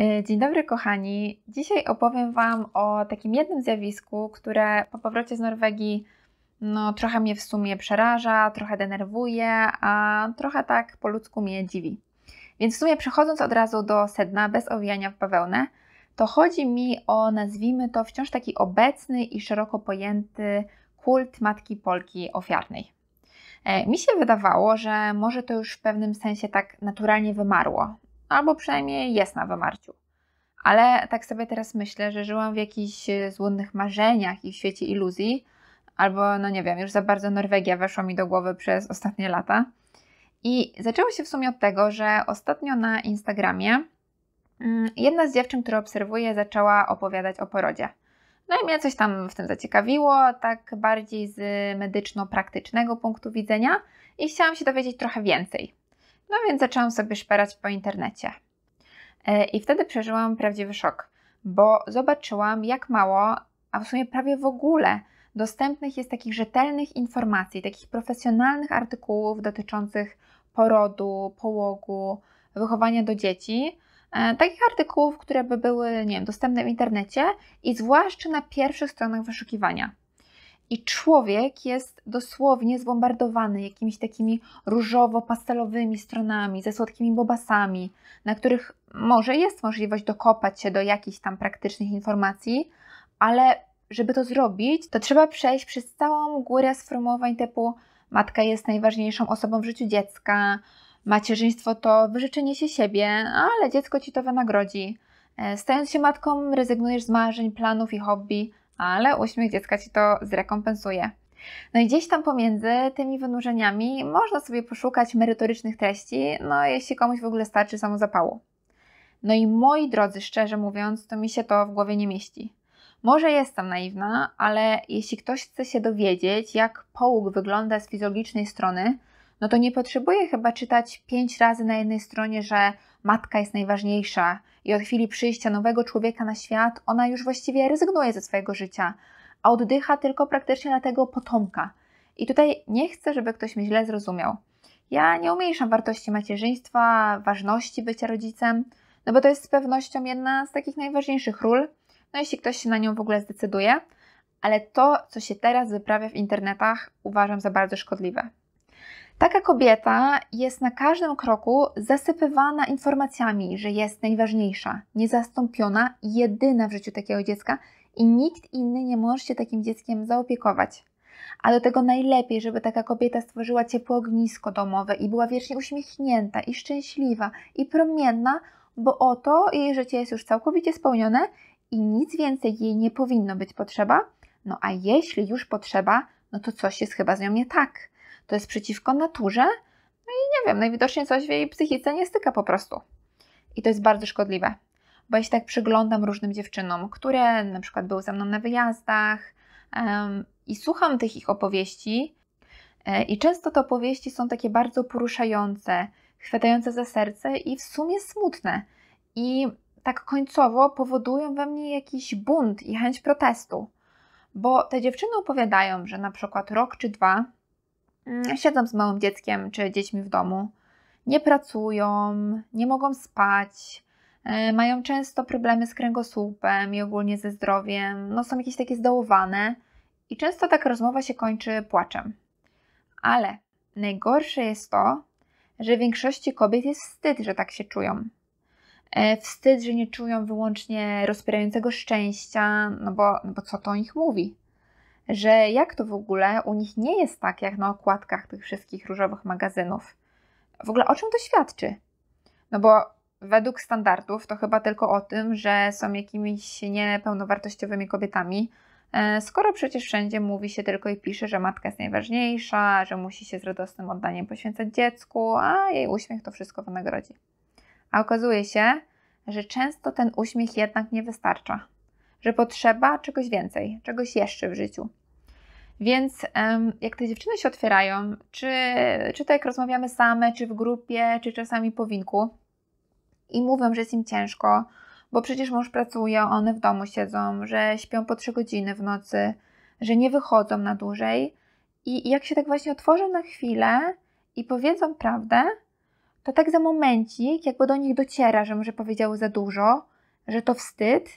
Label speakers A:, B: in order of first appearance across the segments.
A: E, dzień dobry, kochani. Dzisiaj opowiem Wam o takim jednym zjawisku, które po powrocie z Norwegii no, trochę mnie w sumie przeraża, trochę denerwuje, a trochę tak po ludzku mnie dziwi. Więc w sumie przechodząc od razu do sedna, bez owijania w bawełnę, to chodzi mi o, nazwijmy to, wciąż taki obecny i szeroko pojęty kult matki Polki ofiarnej. E, mi się wydawało, że może to już w pewnym sensie tak naturalnie wymarło, albo przynajmniej jest na wymarciu. Ale tak sobie teraz myślę, że żyłam w jakichś e, złudnych marzeniach i w świecie iluzji, albo no nie wiem, już za bardzo Norwegia weszła mi do głowy przez ostatnie lata. I zaczęło się w sumie od tego, że ostatnio na Instagramie mm, jedna z dziewczyn, które obserwuję, zaczęła opowiadać o porodzie. No i mnie coś tam w tym zaciekawiło, tak bardziej z medyczno-praktycznego punktu widzenia, i chciałam się dowiedzieć trochę więcej. No więc zaczęłam sobie szperać po internecie. E, I wtedy przeżyłam prawdziwy szok, bo zobaczyłam, jak mało, a w sumie prawie w ogóle, dostępnych jest takich rzetelnych informacji, takich profesjonalnych artykułów dotyczących porodu, połogu, wychowania do dzieci. E, takich artykułów, które by były, nie wiem, dostępne w internecie i zwłaszcza na pierwszych stronach wyszukiwania i człowiek jest dosłownie zbombardowany jakimiś takimi różowo-pastelowymi stronami, ze słodkimi bobasami, na których może jest możliwość dokopać się do jakichś tam praktycznych informacji, ale żeby to zrobić, to trzeba przejść przez całą górę sformułowań typu matka jest najważniejszą osobą w życiu dziecka, macierzyństwo to wyrzeczenie się siebie, ale dziecko ci to wynagrodzi. E, stając się matką, rezygnujesz z marzeń, planów i hobby, ale uśmiech dziecka ci to zrekompensuje. No i gdzieś tam pomiędzy tymi wynurzeniami można sobie poszukać merytorycznych treści, no jeśli komuś w ogóle starczy samozapału. No i moi drodzy, szczerze mówiąc, to mi się to w głowie nie mieści. Może jestem naiwna, ale jeśli ktoś chce się dowiedzieć, jak połóg wygląda z fizjologicznej strony, no to nie potrzebuje chyba czytać pięć razy na jednej stronie, że matka jest najważniejsza i od chwili przyjścia nowego człowieka na świat ona już właściwie rezygnuje ze swojego życia, a oddycha tylko praktycznie na tego potomka. I tutaj nie chcę, żeby ktoś mnie źle zrozumiał. Ja nie umniejszam wartości macierzyństwa, ważności bycia rodzicem, no bo to jest z pewnością jedna z takich najważniejszych ról, no jeśli ktoś się na nią w ogóle zdecyduje, ale to, co się teraz wyprawia w internetach, uważam za bardzo szkodliwe. Taka kobieta jest na każdym kroku zasypywana informacjami, że jest najważniejsza, niezastąpiona, jedyna w życiu takiego dziecka i nikt inny nie może się takim dzieckiem zaopiekować. A do tego najlepiej, żeby taka kobieta stworzyła ciepłe ognisko domowe i była wiecznie uśmiechnięta i szczęśliwa i promienna, bo oto jej życie jest już całkowicie spełnione i nic więcej jej nie powinno być potrzeba. No a jeśli już potrzeba, no to coś jest chyba z nią nie tak to jest przeciwko naturze, no i nie wiem, najwidoczniej coś w jej psychice nie styka po prostu. I to jest bardzo szkodliwe, bo ja się tak przyglądam różnym dziewczynom, które na przykład były ze mną na wyjazdach um, i słucham tych ich opowieści. E, I często te opowieści są takie bardzo poruszające, chwytające za serce i w sumie smutne. I tak końcowo powodują we mnie jakiś bunt i chęć protestu. Bo te dziewczyny opowiadają, że na przykład rok czy dwa Mm, siedzą z małym dzieckiem czy dziećmi w domu, nie pracują, nie mogą spać, e, mają często problemy z kręgosłupem i ogólnie ze zdrowiem, no są jakieś takie zdołowane i często taka rozmowa się kończy płaczem. Ale najgorsze jest to, że w większości kobiet jest wstyd, że tak się czują. E, wstyd, że nie czują wyłącznie rozpierającego szczęścia, no bo, no bo co to o nich mówi? że jak to w ogóle u nich nie jest tak jak na okładkach tych wszystkich różowych magazynów. W ogóle o czym to świadczy? No bo według standardów to chyba tylko o tym, że są jakimiś niepełnowartościowymi kobietami, e, skoro przecież wszędzie mówi się tylko i pisze, że matka jest najważniejsza, że musi się z radosnym oddaniem poświęcać dziecku, a jej uśmiech to wszystko wynagrodzi. A okazuje się, że często ten uśmiech jednak nie wystarcza, że potrzeba czegoś więcej, czegoś jeszcze w życiu. Więc jak te dziewczyny się otwierają, czy, czy tak jak rozmawiamy same, czy w grupie, czy czasami po winku i mówią, że jest im ciężko, bo przecież mąż pracuje, one w domu siedzą, że śpią po trzy godziny w nocy, że nie wychodzą na dłużej. I jak się tak właśnie otworzą na chwilę i powiedzą prawdę, to tak za momencik, jakby do nich dociera, że może powiedziały za dużo, że to wstyd.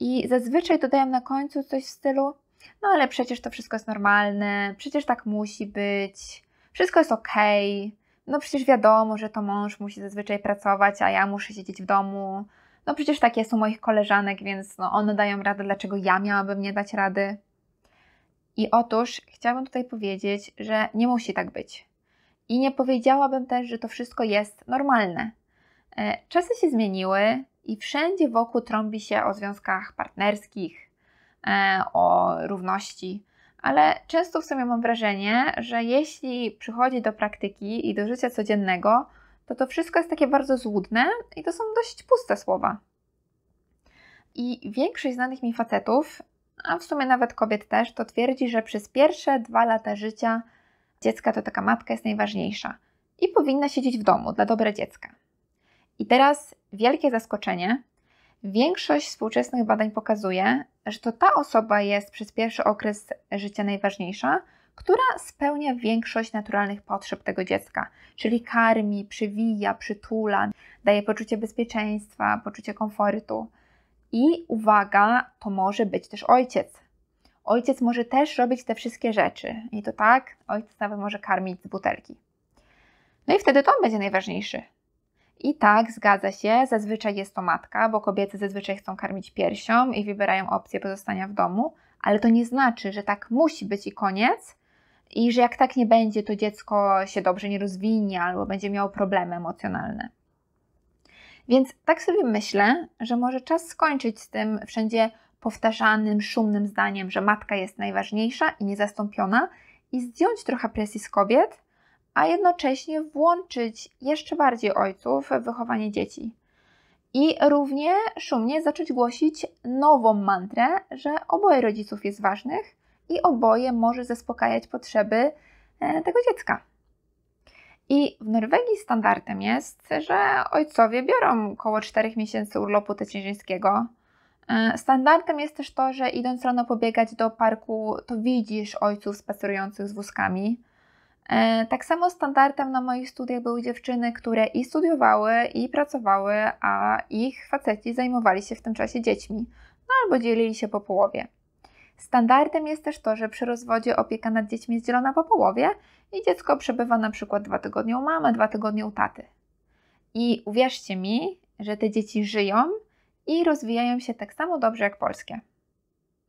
A: I zazwyczaj dodają na końcu coś w stylu: no ale przecież to wszystko jest normalne, przecież tak musi być, wszystko jest okej, okay. no przecież wiadomo, że to mąż musi zazwyczaj pracować, a ja muszę siedzieć w domu, no przecież takie są moich koleżanek, więc no one dają radę, dlaczego ja miałabym nie dać rady? I otóż chciałabym tutaj powiedzieć, że nie musi tak być. I nie powiedziałabym też, że to wszystko jest normalne. E, czasy się zmieniły i wszędzie wokół trąbi się o związkach partnerskich, E, o równości, ale często w sumie mam wrażenie, że jeśli przychodzi do praktyki i do życia codziennego, to to wszystko jest takie bardzo złudne i to są dość puste słowa. I większość znanych mi facetów, a w sumie nawet kobiet też, to twierdzi, że przez pierwsze dwa lata życia dziecka to taka matka jest najważniejsza i powinna siedzieć w domu dla dobra dziecka. I teraz wielkie zaskoczenie. Większość współczesnych badań pokazuje, że to ta osoba jest przez pierwszy okres życia najważniejsza, która spełnia większość naturalnych potrzeb tego dziecka, czyli karmi, przywija, przytula, daje poczucie bezpieczeństwa, poczucie komfortu. I uwaga, to może być też ojciec. Ojciec może też robić te wszystkie rzeczy. I to tak, ojciec nawet może karmić z butelki. No i wtedy to on będzie najważniejszy. I tak, zgadza się, zazwyczaj jest to matka, bo kobiety zazwyczaj chcą karmić piersią i wybierają opcję pozostania w domu, ale to nie znaczy, że tak musi być i koniec, i że jak tak nie będzie, to dziecko się dobrze nie rozwinie albo będzie miało problemy emocjonalne. Więc tak sobie myślę, że może czas skończyć z tym wszędzie powtarzanym, szumnym zdaniem, że matka jest najważniejsza i niezastąpiona i zdjąć trochę presji z kobiet a jednocześnie włączyć jeszcze bardziej ojców w wychowanie dzieci. I równie szumnie zacząć głosić nową mantrę, że oboje rodziców jest ważnych i oboje może zaspokajać potrzeby e, tego dziecka. I w Norwegii standardem jest, że ojcowie biorą około 4 miesięcy urlopu tacierzyńskiego. E, standardem jest też to, że idąc rano pobiegać do parku, to widzisz ojców spacerujących z wózkami. E, tak samo standardem na moich studiach były dziewczyny, które i studiowały, i pracowały, a ich faceci zajmowali się w tym czasie dziećmi, no albo dzielili się po połowie. Standardem jest też to, że przy rozwodzie opieka nad dziećmi jest dzielona po połowie i dziecko przebywa na przykład dwa tygodnie u mamy, dwa tygodnie u taty. I uwierzcie mi, że te dzieci żyją i rozwijają się tak samo dobrze jak polskie.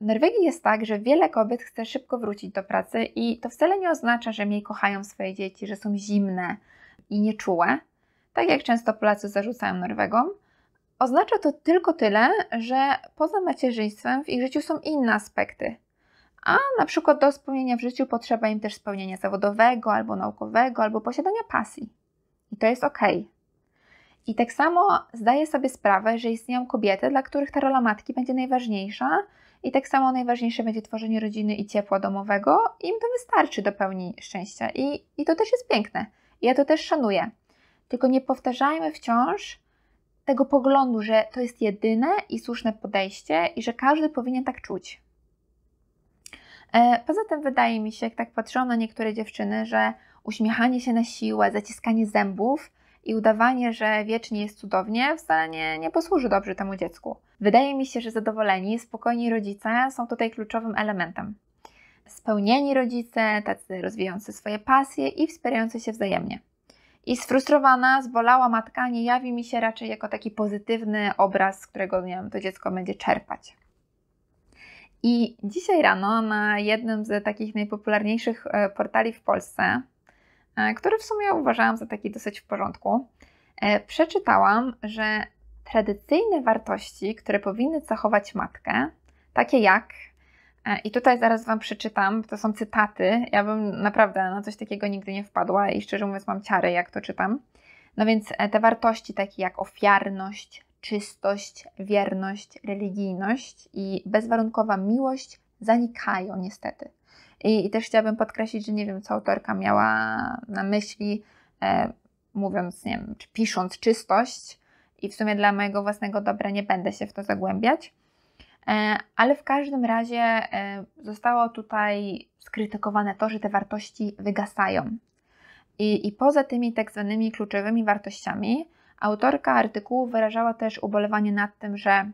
A: W Norwegii jest tak, że wiele kobiet chce szybko wrócić do pracy i to wcale nie oznacza, że mniej kochają swoje dzieci, że są zimne i nieczułe, tak jak często Polacy zarzucają Norwegom. Oznacza to tylko tyle, że poza macierzyństwem w ich życiu są inne aspekty. A na przykład do spełnienia w życiu potrzeba im też spełnienia zawodowego, albo naukowego, albo posiadania pasji. I to jest ok. I tak samo zdaję sobie sprawę, że istnieją kobiety, dla których ta rola matki będzie najważniejsza i tak samo najważniejsze będzie tworzenie rodziny i ciepła domowego. Im to wystarczy do pełni szczęścia. I, i to też jest piękne. I ja to też szanuję. Tylko nie powtarzajmy wciąż tego poglądu, że to jest jedyne i słuszne podejście i że każdy powinien tak czuć. E, poza tym wydaje mi się, jak tak patrzą na niektóre dziewczyny, że uśmiechanie się na siłę, zaciskanie zębów i udawanie, że wiecznie jest cudownie, wcale nie, nie posłuży dobrze temu dziecku. Wydaje mi się, że zadowoleni, spokojni rodzice są tutaj kluczowym elementem. Spełnieni rodzice, tacy rozwijający swoje pasje i wspierający się wzajemnie. I sfrustrowana, zbolała matka nie jawi mi się raczej jako taki pozytywny obraz, z którego nie wiem, to dziecko będzie czerpać. I dzisiaj rano na jednym z takich najpopularniejszych e, portali w Polsce, E, który w sumie uważałam za taki dosyć w porządku, e, przeczytałam, że tradycyjne wartości, które powinny zachować matkę, takie jak e, i tutaj zaraz Wam przeczytam, to są cytaty. Ja bym naprawdę na coś takiego nigdy nie wpadła i szczerze mówiąc mam ciary, jak to czytam. No więc te wartości takie jak ofiarność, czystość, wierność, religijność i bezwarunkowa miłość zanikają niestety. I, I, też chciałabym podkreślić, że nie wiem, co autorka miała na myśli, e, mówiąc, nie wiem, czy pisząc czystość, i w sumie dla mojego własnego dobra nie będę się w to zagłębiać. E, ale w każdym razie e, zostało tutaj skrytykowane to, że te wartości wygasają. I, I poza tymi tak zwanymi kluczowymi wartościami, autorka artykułu wyrażała też ubolewanie nad tym, że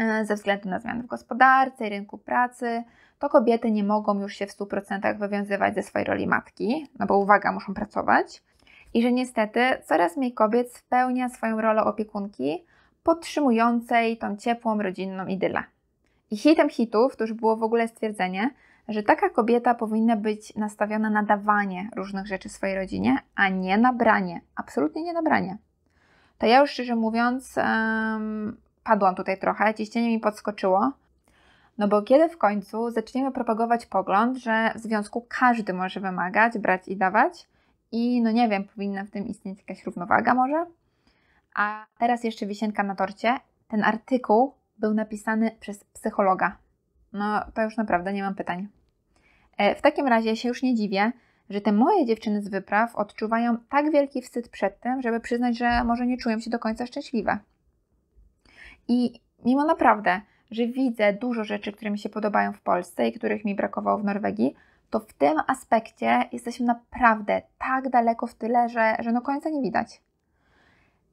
A: e, ze względu na zmiany w gospodarce i rynku pracy, to kobiety nie mogą już się w 100% wywiązywać ze swojej roli matki, no bo uwaga, muszą pracować. I że niestety coraz mniej kobiet spełnia swoją rolę opiekunki, podtrzymującej tą ciepłą, rodzinną idylę. I hitem hitów to już było w ogóle stwierdzenie, że taka kobieta powinna być nastawiona na dawanie różnych rzeczy swojej rodzinie, a nie na branie. Absolutnie nie na branie. To ja już szczerze mówiąc, um, padłam tutaj trochę, ciśnienie mi podskoczyło, no bo kiedy w końcu zaczniemy propagować pogląd, że w związku każdy może wymagać, brać i dawać i no nie wiem, powinna w tym istnieć jakaś równowaga może? A teraz jeszcze wisienka na torcie. Ten artykuł był napisany przez psychologa. No to już naprawdę nie mam pytań. E, w takim razie się już nie dziwię, że te moje dziewczyny z wypraw odczuwają tak wielki wstyd przed tym, żeby przyznać, że może nie czują się do końca szczęśliwe. I mimo naprawdę że widzę dużo rzeczy, które mi się podobają w Polsce i których mi brakowało w Norwegii, to w tym aspekcie jesteśmy naprawdę tak daleko w tyle, że, że no końca nie widać.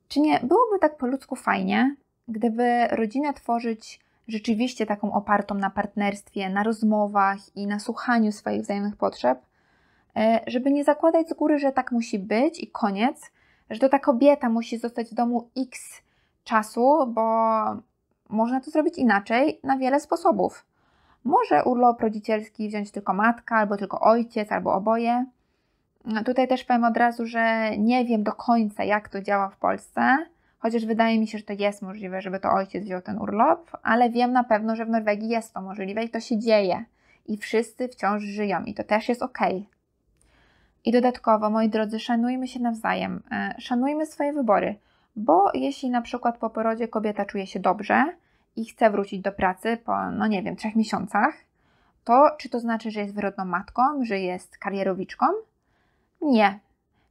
A: Czy nie byłoby tak po ludzku fajnie, gdyby rodzinę tworzyć rzeczywiście taką opartą na partnerstwie, na rozmowach i na słuchaniu swoich wzajemnych potrzeb, e, żeby nie zakładać z góry, że tak musi być i koniec, że to ta kobieta musi zostać w domu x czasu, bo można to zrobić inaczej na wiele sposobów. Może urlop rodzicielski wziąć tylko matka, albo tylko ojciec, albo oboje. Tutaj też powiem od razu, że nie wiem do końca, jak to działa w Polsce, chociaż wydaje mi się, że to jest możliwe, żeby to ojciec wziął ten urlop, ale wiem na pewno, że w Norwegii jest to możliwe i to się dzieje. I wszyscy wciąż żyją, i to też jest ok. I dodatkowo, moi drodzy, szanujmy się nawzajem, e, szanujmy swoje wybory. Bo jeśli na przykład po porodzie kobieta czuje się dobrze i chce wrócić do pracy po, no nie wiem, trzech miesiącach, to czy to znaczy, że jest wyrodną matką, że jest karierowiczką? Nie.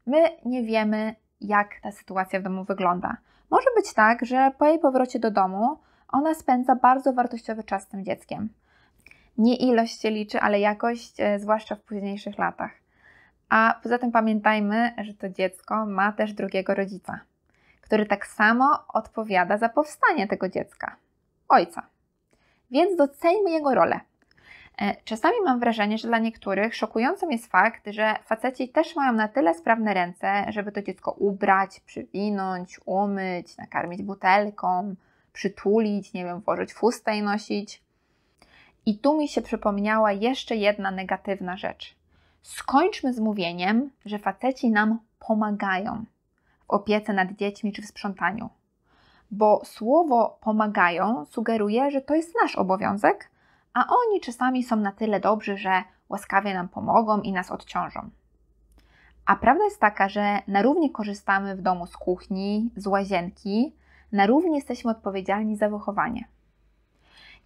A: My nie wiemy, jak ta sytuacja w domu wygląda. Może być tak, że po jej powrocie do domu ona spędza bardzo wartościowy czas z tym dzieckiem. Nie ilość się liczy, ale jakość, e, zwłaszcza w późniejszych latach. A poza tym pamiętajmy, że to dziecko ma też drugiego rodzica który tak samo odpowiada za powstanie tego dziecka ojca. Więc doceńmy jego rolę. E, czasami mam wrażenie, że dla niektórych szokującym jest fakt, że faceci też mają na tyle sprawne ręce, żeby to dziecko ubrać, przywinąć, umyć, nakarmić butelką, przytulić, nie wiem, włożyć fustę i nosić. I tu mi się przypomniała jeszcze jedna negatywna rzecz. Skończmy z mówieniem, że faceci nam pomagają opiece nad dziećmi czy w sprzątaniu. Bo słowo pomagają sugeruje, że to jest nasz obowiązek, a oni czasami są na tyle dobrzy, że łaskawie nam pomogą i nas odciążą. A prawda jest taka, że na równi korzystamy w domu z kuchni, z łazienki, na równi jesteśmy odpowiedzialni za wychowanie.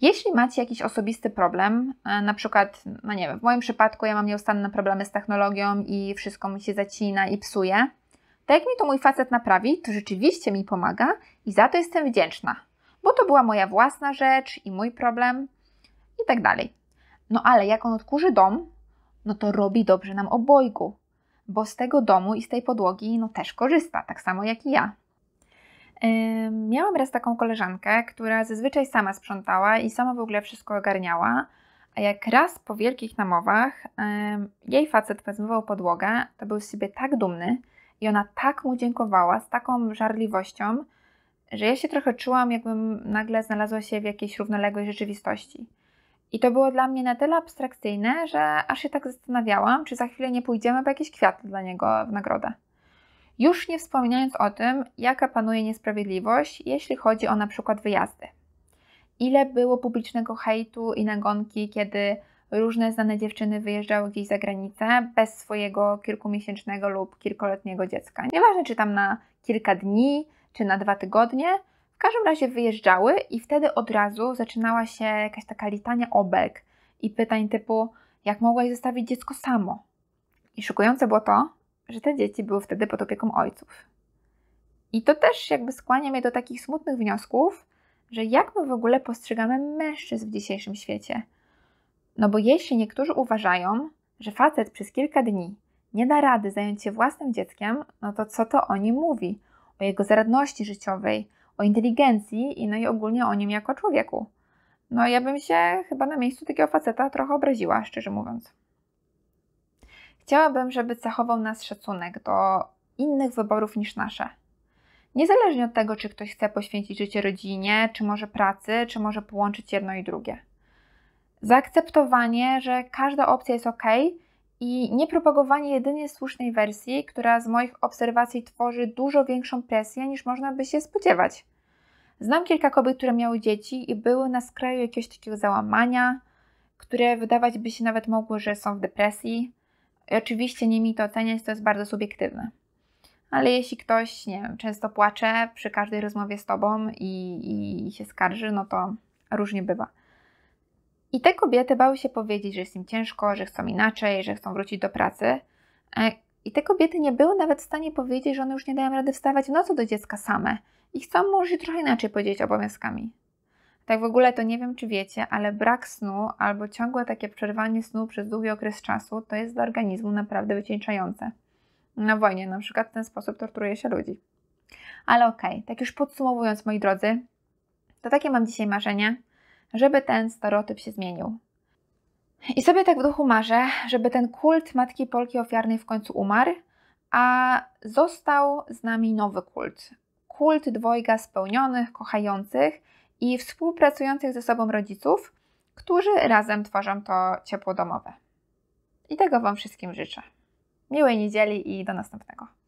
A: Jeśli macie jakiś osobisty problem, e, na przykład, no nie wiem, w moim przypadku ja mam nieustanne problemy z technologią i wszystko mi się zacina i psuje, tak jak mi to mój facet naprawi, to rzeczywiście mi pomaga i za to jestem wdzięczna, bo to była moja własna rzecz i mój problem i tak dalej. No ale jak on odkurzy dom, no to robi dobrze nam obojgu, bo z tego domu i z tej podłogi no też korzysta, tak samo jak i ja. Yy, miałam raz taką koleżankę, która zazwyczaj sama sprzątała i sama w ogóle wszystko ogarniała, a jak raz po wielkich namowach yy, jej facet wezmywał podłogę, to był z siebie tak dumny, i ona tak mu dziękowała, z taką żarliwością, że ja się trochę czułam, jakbym nagle znalazła się w jakiejś równoległej rzeczywistości. I to było dla mnie na tyle abstrakcyjne, że aż się tak zastanawiałam, czy za chwilę nie pójdziemy po jakieś kwiaty dla niego w nagrodę. Już nie wspominając o tym, jaka panuje niesprawiedliwość, jeśli chodzi o na przykład wyjazdy. Ile było publicznego hejtu i nagonki, kiedy różne znane dziewczyny wyjeżdżały gdzieś za granicę bez swojego kilkumiesięcznego lub kilkoletniego dziecka. Nieważne, czy tam na kilka dni, czy na dwa tygodnie. W każdym razie wyjeżdżały i wtedy od razu zaczynała się jakaś taka litania obelg i pytań typu jak mogłaś zostawić dziecko samo? I szokujące było to, że te dzieci były wtedy pod opieką ojców. I to też jakby skłania mnie do takich smutnych wniosków, że jak my w ogóle postrzegamy mężczyzn w dzisiejszym świecie – no bo jeśli niektórzy uważają, że facet przez kilka dni nie da rady zająć się własnym dzieckiem, no to co to o nim mówi? O jego zaradności życiowej, o inteligencji i no i ogólnie o nim jako człowieku. No ja bym się chyba na miejscu takiego faceta trochę obraziła, szczerze mówiąc. Chciałabym, żeby zachował nas szacunek do innych wyborów niż nasze. Niezależnie od tego, czy ktoś chce poświęcić życie rodzinie, czy może pracy, czy może połączyć jedno i drugie. Zaakceptowanie, że każda opcja jest ok i niepropagowanie jedynie słusznej wersji, która z moich obserwacji tworzy dużo większą presję niż można by się spodziewać. Znam kilka kobiet, które miały dzieci i były na skraju jakiegoś takiego załamania, które wydawać by się nawet mogło, że są w depresji. I oczywiście nie mi to oceniać, to jest bardzo subiektywne. Ale jeśli ktoś, nie wiem, często płacze przy każdej rozmowie z tobą i, i się skarży, no to różnie bywa. I te kobiety bały się powiedzieć, że jest im ciężko, że chcą inaczej, że chcą wrócić do pracy. E, I te kobiety nie były nawet w stanie powiedzieć, że one już nie dają rady wstawać w nocy do dziecka same i chcą może trochę inaczej podzielić obowiązkami. Tak w ogóle to nie wiem, czy wiecie, ale brak snu albo ciągłe takie przerwanie snu przez długi okres czasu to jest dla organizmu naprawdę wycieńczające. Na wojnie na przykład w ten sposób torturuje się ludzi. Ale okej, okay, tak już podsumowując moi drodzy, to takie mam dzisiaj marzenie – żeby ten stereotyp się zmienił. I sobie tak w duchu marzę, żeby ten kult matki Polki ofiarnej w końcu umarł, a został z nami nowy kult. Kult dwojga spełnionych, kochających i współpracujących ze sobą rodziców, którzy razem tworzą to ciepło domowe. I tego Wam wszystkim życzę. Miłej niedzieli i do następnego.